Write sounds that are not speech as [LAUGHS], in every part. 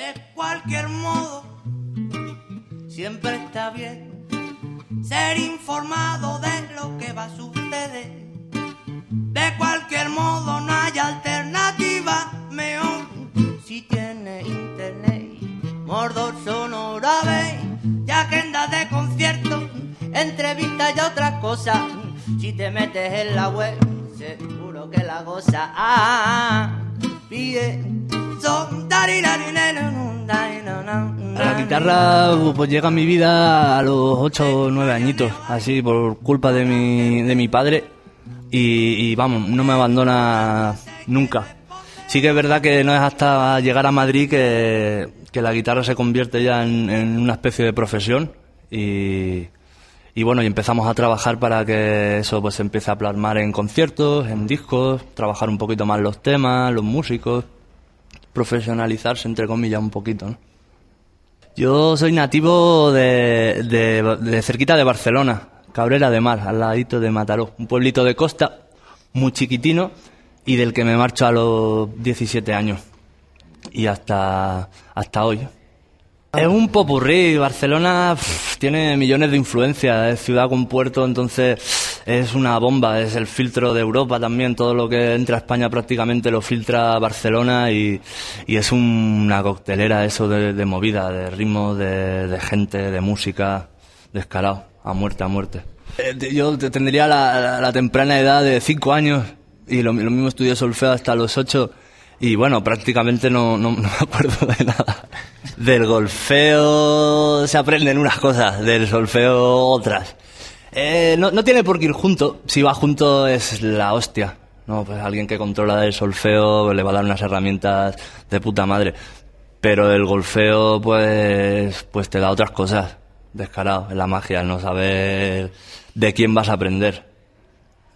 De cualquier modo, siempre está bien ser informado de lo que va a suceder. De cualquier modo, no hay alternativa mejor si tiene internet. Mordor sonora, ve, ya agendas de concierto, entrevistas y otras cosas. Si te metes en la web, seguro que la goza. Ah, bien, son la guitarra pues llega a mi vida a los 8 o 9 añitos, así por culpa de mi, de mi padre y, vamos, no me abandona nunca. Sí que es verdad que no es hasta llegar a Madrid que, que la guitarra se convierte ya en, una especie de profesión y, bueno, y empezamos a trabajar para que eso pues se empiece a plasmar en conciertos, en discos, trabajar un poquito más los temas, los músicos profesionalizarse, entre comillas, un poquito. Yo soy nativo de, de, cerquita de Barcelona, Cabrera de Mar, al ladito de Mataró, un pueblito de costa muy chiquitino y del que me marcho a los 17 años y hasta, hasta hoy. Es un popurrí. Barcelona tiene millones de influencias. Es ciudad con puerto, entonces es una bomba. Es el filtro de Europa también. Todo lo que entra a España prácticamente lo filtra Barcelona y, es una coctelera eso de, movida, de ritmo, de, gente, de música, de escalado, a muerte, a muerte. Eh, yo tendría la, temprana edad de 5 años y lo, mismo estudié solfeo hasta los 8 y bueno, prácticamente no, no, me acuerdo de nada. Del golfeo se aprenden unas cosas, del solfeo otras. Eh, no, no, tiene por qué ir junto. Si va junto es la hostia. No, pues alguien que controla el solfeo le va a dar unas herramientas de puta madre. Pero el golfeo, pues, pues te da otras cosas. Descarado, es la magia, no saber de quién vas a aprender.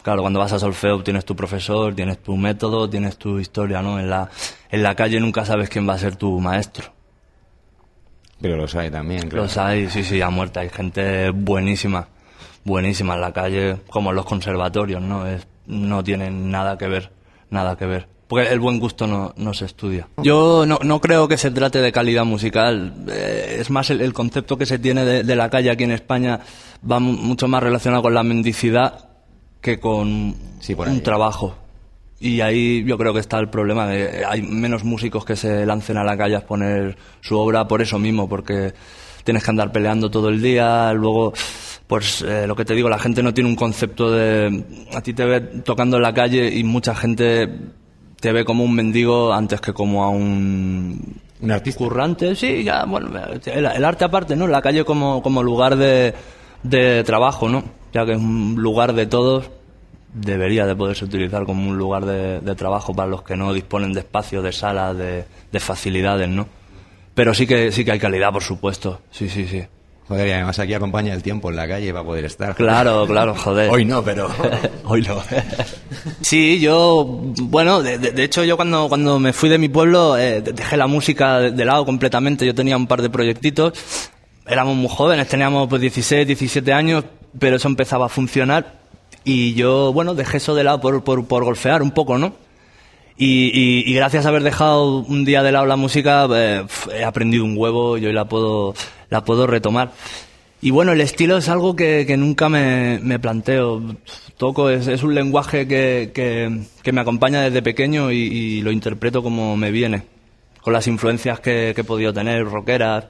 Claro, cuando vas a solfeo tienes tu profesor, tienes tu método, tienes tu historia, ¿no? En la, en la calle nunca sabes quién va a ser tu maestro. Pero los hay también, claro. Los hay, sí, sí, a muerta. Hay gente buenísima, buenísima en la calle, como en los conservatorios, ¿no? no tienen nada que ver, nada que ver. Porque el buen gusto no, se estudia. Yo no, creo que se trate de calidad musical. Eh, es más, el, concepto que se tiene de, de, la calle aquí en España va mucho más relacionado con la mendicidad que con un trabajo. Y ahí yo creo que está el problema. hay menos músicos que se lancen a la calle a exponer su obra por eso mismo, porque tienes que andar peleando todo el día, luego, pues eh, lo que te digo, la gente no tiene un concepto de... A ti te ve tocando en la calle y mucha gente te ve como un mendigo antes que como a un... Un artista. Currante, sí, ya, bueno, el, arte aparte, ¿no? La calle como, como lugar de, de trabajo, ¿no? Ya que es un lugar de todos debería de poderse utilizar como un lugar de, trabajo para los que no disponen de espacios, de salas, de, facilidades, ¿no? Pero sí que, sí que hay calidad, por supuesto. Sí, sí, sí. Joder, y además aquí acompaña el tiempo en la calle para poder estar. Claro, claro, joder. Hoy no, pero. [LAUGHS] Hoy no. sí, yo. Bueno, de, hecho, yo cuando, cuando me fui de mi pueblo eh, dejé la música de lado completamente. Yo tenía un par de proyectitos. Éramos muy jóvenes, teníamos 16, pues, 17 años, pero eso empezaba a funcionar y yo, bueno, dejé eso de lado por, por, golfear un poco, ¿no? Y, gracias a haber dejado un día de lado la música, eh, he aprendido un huevo y hoy la puedo, la puedo retomar. Y bueno, el estilo es algo que, nunca me, planteo. Toco, es, un lenguaje que, que, me acompaña desde pequeño y, y, lo interpreto como me viene, con las influencias que, he podido tener, rockeras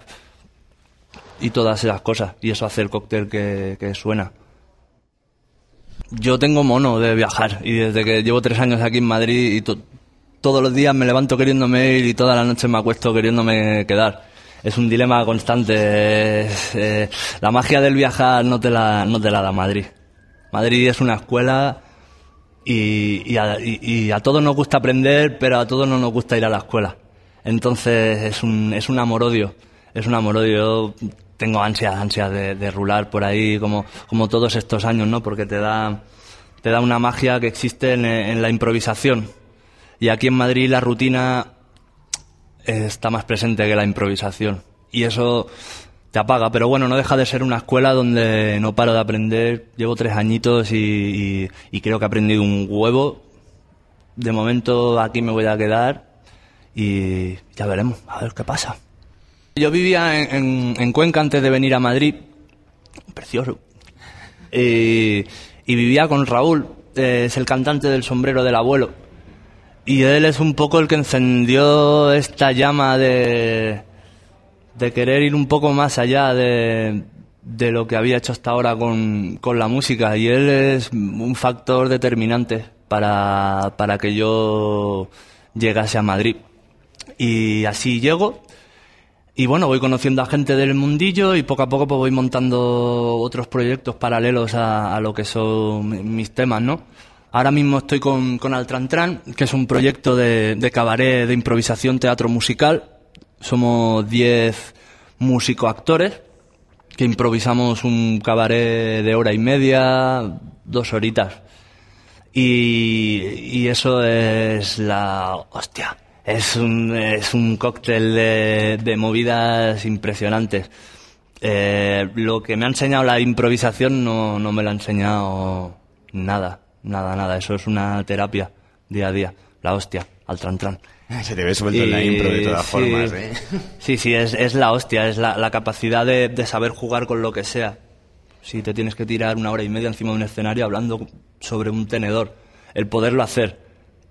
y todas esas cosas. Y eso hace el cóctel que suena. Yo tengo mono de viajar y desde que llevo tres años aquí en Madrid y todos los días me levanto queriéndome ir y todas las noches me acuesto queriéndome quedar. Es un dilema constante. Eh, la magia del viajar no te la, no te la da Madrid. Madrid es una escuela y, a, todos nos gusta aprender, pero a todos no nos gusta ir a la escuela. Entonces es un, es un amor-odio. Es un amor-odio tengo ansias, ansias de, rular por ahí como, como todos estos años, ¿no? Porque te da, te da una magia que existe en, la improvisación. Y aquí en Madrid la rutina está más presente que la improvisación. Y eso te apaga, pero bueno, no deja de ser una escuela donde no paro de aprender. Llevo tres añitos y, y creo que he aprendido un huevo. De momento aquí me voy a quedar y ya veremos, a ver qué pasa. Yo vivía en, Cuenca antes de venir a Madrid, precioso, y, vivía con Raúl, eh, es el cantante del sombrero del abuelo, y él es un poco el que encendió esta llama de, querer ir un poco más allá de, de lo que había hecho hasta ahora con, la música y él es un factor determinante para, para que yo llegase a Madrid. Y así llego y bueno, voy conociendo a gente del mundillo y poco a poco pues, voy montando otros proyectos paralelos a, lo que son mis temas, ¿no? Ahora mismo estoy con, con Altrantran, que es un proyecto de, cabaret, de improvisación, teatro musical. Somos 10 músico-actores que improvisamos un cabaret de hora y media, dos horitas. Y, y eso es la hostia es un, es un cóctel de, movidas impresionantes. Eh, lo que me ha enseñado la improvisación no, me la ha enseñado nada, nada, nada. Eso es una terapia día a día, la hostia, al tran tran. Se te ve suelto en la impro de todas sí, formas, ¿eh? Sí, sí, es, es la hostia, es la, capacidad de, de, saber jugar con lo que sea. Si te tienes que tirar una hora y media encima de un escenario hablando sobre un tenedor, el poderlo hacer,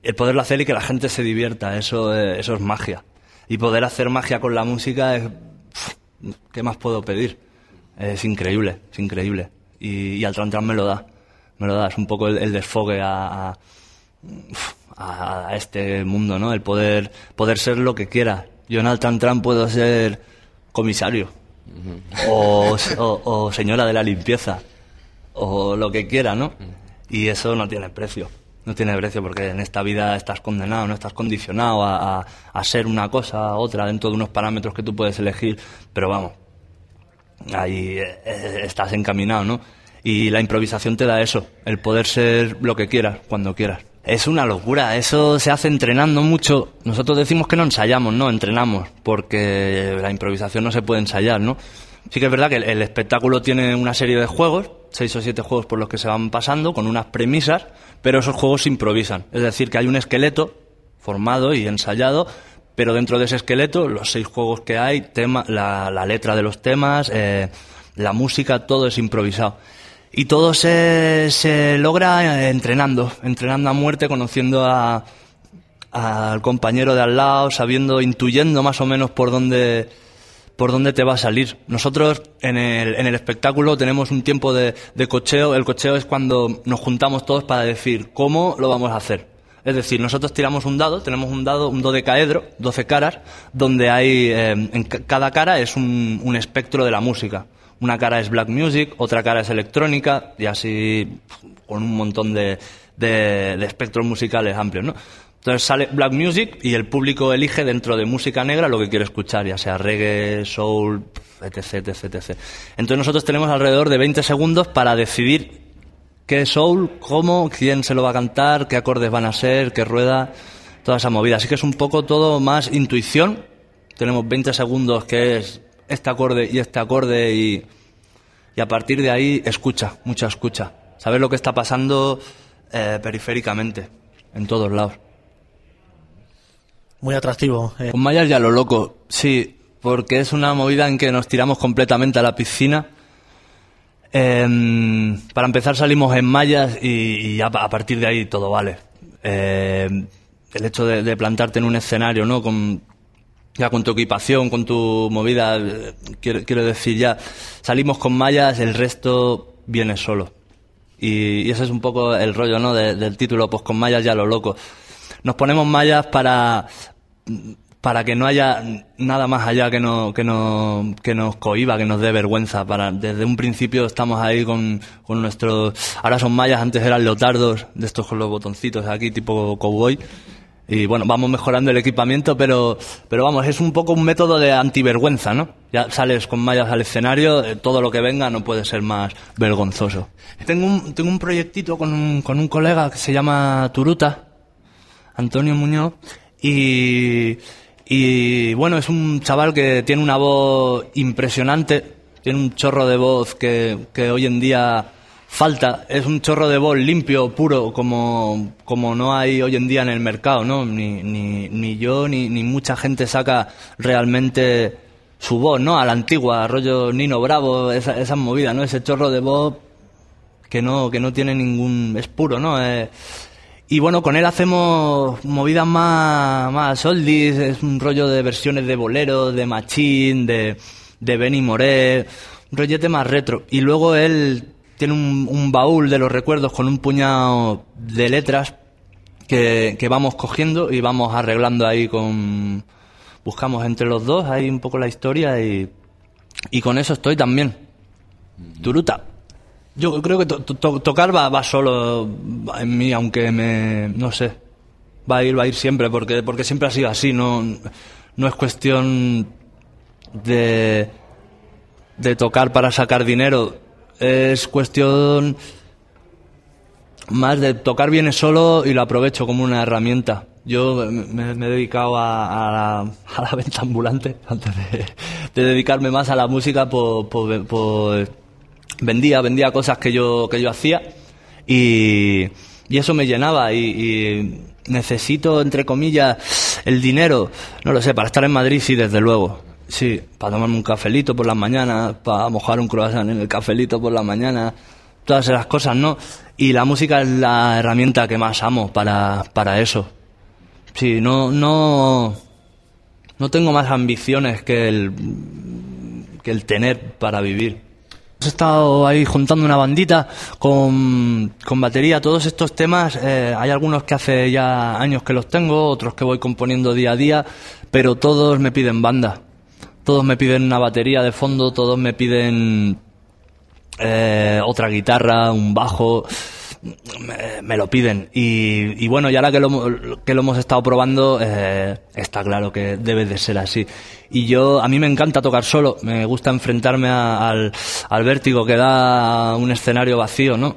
el poderlo hacer y que la gente se divierta, eso, eh, eso es magia. Y poder hacer magia con la música es... ¿Qué más puedo pedir? Es increíble, es increíble. Y, al Tran me lo da, me lo da. Es un poco el, desfogue a, a este mundo, ¿no? El poder, poder ser lo que quiera. Yo en Alcantran puedo ser comisario o, señora de la limpieza o lo que quiera, ¿no? Y eso no tiene precio no tiene precio porque en esta vida estás condenado, no estás condicionado a, a, ser una cosa, otra, dentro de unos parámetros que tú puedes elegir, pero vamos, ahí eh, eh, estás encaminado, ¿no? Y la improvisación te da eso, el poder ser lo que quieras, cuando quieras. Es una locura, eso se hace entrenando mucho. Nosotros decimos que no ensayamos, no, entrenamos, porque la improvisación no se puede ensayar, ¿no? Sí que es verdad que el, espectáculo tiene una serie de juegos, seis o siete juegos por los que se van pasando, con unas premisas, pero esos juegos se improvisan. Es decir, que hay un esqueleto formado y ensayado, pero dentro de ese esqueleto, los seis juegos que hay, tema, la, letra de los temas, eh, la música, todo es improvisado. Y todo se, se logra eh, entrenando, entrenando a muerte, conociendo al compañero de al lado, sabiendo, intuyendo más o menos por dónde por dónde te va a salir. Nosotros en el, espectáculo tenemos un tiempo de, cocheo. El cocheo es cuando nos juntamos todos para decir cómo lo vamos a hacer. Es decir, nosotros tiramos un dado, tenemos un dado, un caedro, 12 caras, donde hay, eh, en cada cara es un, espectro de la música. Una cara es black music, otra cara es electrónica, y así con un montón de, de espectros musicales amplios, ¿no? Entonces sale Black Music y el público elige dentro de música negra lo que quiere escuchar, ya sea reggae, soul, etc, etc, Entonces nosotros tenemos alrededor de 20 segundos para decidir qué soul, cómo, quién se lo va a cantar, qué acordes van a ser, qué rueda, toda esa movida. Así que es un poco todo más intuición. Tenemos 20 segundos que es este acorde y este acorde y, y a partir de ahí escucha, mucha escucha. Saber lo que está pasando eh, periféricamente, en todos lados muy atractivo. Eh. Con mallas ya lo loco, sí, porque es una movida en que nos tiramos completamente a la piscina. Em, para empezar salimos en mallas y, ya a, partir de ahí todo vale. Em, el hecho de, plantarte en un escenario, ¿no? Con, ya con tu equipación, con tu movida, eh, quiero, decir, ya salimos con mallas, el resto viene solo. Y, ese es un poco el rollo, ¿no? del título, pues con mallas ya lo loco nos ponemos mallas para para que no haya nada más allá que, no, que, no, que nos cohiba, que nos dé vergüenza. Para, desde un principio estamos ahí con, con nuestros... Ahora son mallas, antes eran lotardos, de estos con los botoncitos aquí, tipo cowboy. Y bueno, vamos mejorando el equipamiento, pero, pero vamos, es un poco un método de antivergüenza, ¿no? Ya sales con mallas al escenario, eh, todo lo que venga no puede ser más vergonzoso. Tengo un, tengo un proyectito con con un colega que se llama Turuta, Antonio Muñoz, y, bueno, es un chaval que tiene una voz impresionante, tiene un chorro de voz que, hoy en día falta. Es un chorro de voz limpio, puro, como, como no hay hoy en día en el mercado, ¿no? Ni, ni, ni yo ni, ni, mucha gente saca realmente su voz, ¿no? A la antigua, rollo Nino Bravo, esas esa movida, ¿no? Ese chorro de voz que no, que no tiene ningún... es puro, ¿no? Y bueno, con él hacemos movidas más, más oldies, es un rollo de versiones de bolero, de Machín, de, de Benny Moré, un rollete más retro. Y luego él tiene un, un baúl de los recuerdos con un puñado de letras que, que vamos cogiendo y vamos arreglando ahí con... Buscamos entre los dos ahí un poco la historia y, y con eso estoy también. ¡Duruta! Yo creo que tocar va, va solo en mí, aunque me. no sé. Va a ir, va a ir siempre, porque, porque siempre ha sido así. No, no es cuestión de. de tocar para sacar dinero. Es cuestión. más de tocar viene solo y lo aprovecho como una herramienta. Yo me, he dedicado a, la, venta ambulante [LAUGHS] antes de, dedicarme más a la música por, pues, por pues, pues vendía, vendía cosas que yo, que yo hacía y, eso me llenaba y, necesito, entre comillas, el dinero, no lo sé, para estar en Madrid sí, desde luego. Sí, para tomarme un cafelito por las mañanas, para mojar un croissant en el cafelito por las mañanas, todas esas cosas, ¿no? Y la música es la herramienta que más amo para, eso. Sí, no, no, no tengo más ambiciones que el, que el tener para vivir. He estado ahí juntando una bandita con, batería. Todos estos temas, eh, hay algunos que hace ya años que los tengo, otros que voy componiendo día a día, pero todos me piden banda. Todos me piden una batería de fondo, todos me piden eh, otra guitarra, un bajo me, lo piden. Y, bueno, ya ahora que lo, que lo hemos estado probando, eh, está claro que debe de ser así. Y yo, a mí me encanta tocar solo, me gusta enfrentarme al, vértigo que da un escenario vacío, ¿no?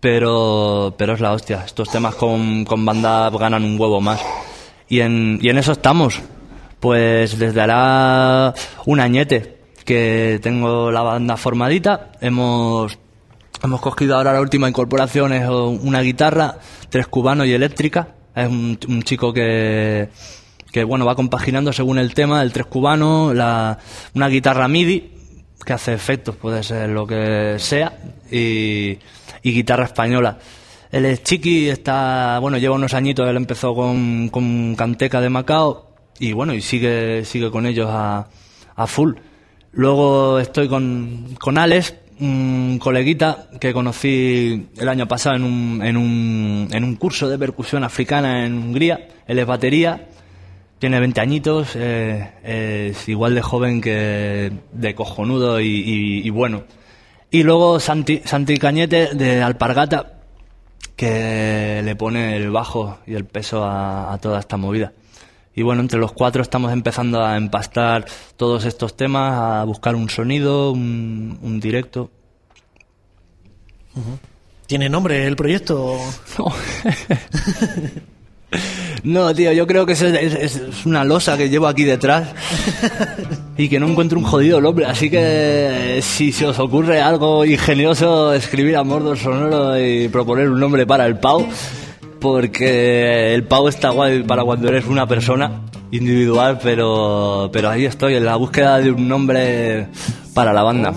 Pero, pero es la hostia, estos temas con, con banda ganan un huevo más. Y en, y en eso estamos. Pues desde hará un añete que tengo la banda formadita, hemos Hemos cogido ahora la última incorporación, es una guitarra, tres cubano y eléctrica. Es un, chico que, que, bueno, va compaginando según el tema, el tres cubano, la, una guitarra MIDI, que hace efectos, puede ser lo que sea, y, guitarra española. Él es chiqui, está, bueno, lleva unos añitos, él empezó con, con Canteca de Macao, y bueno, y sigue, sigue con ellos a, a full. Luego estoy con, con Alex, un coleguita que conocí el año pasado en un, en un, en un curso de percusión africana en Hungría. Él es batería, tiene 20 añitos, eh, es igual de joven que de cojonudo y, y, bueno. Y luego Santi, Cañete de Alpargata, que le pone el bajo y el peso a toda esta movida y bueno, entre los cuatro estamos empezando a empastar todos estos temas, a buscar un sonido, un, directo. ¿Tiene nombre el proyecto? [LAUGHS] [LAUGHS] No. tío, yo creo que es, una losa que llevo aquí detrás y que no encuentro un jodido nombre. Así que si se os ocurre algo ingenioso, escribir a Mordor Sonoro y proponer un nombre para el Pau, porque el pavo está guay para cuando eres una persona individual, pero, pero ahí estoy, en la búsqueda de un nombre para la banda.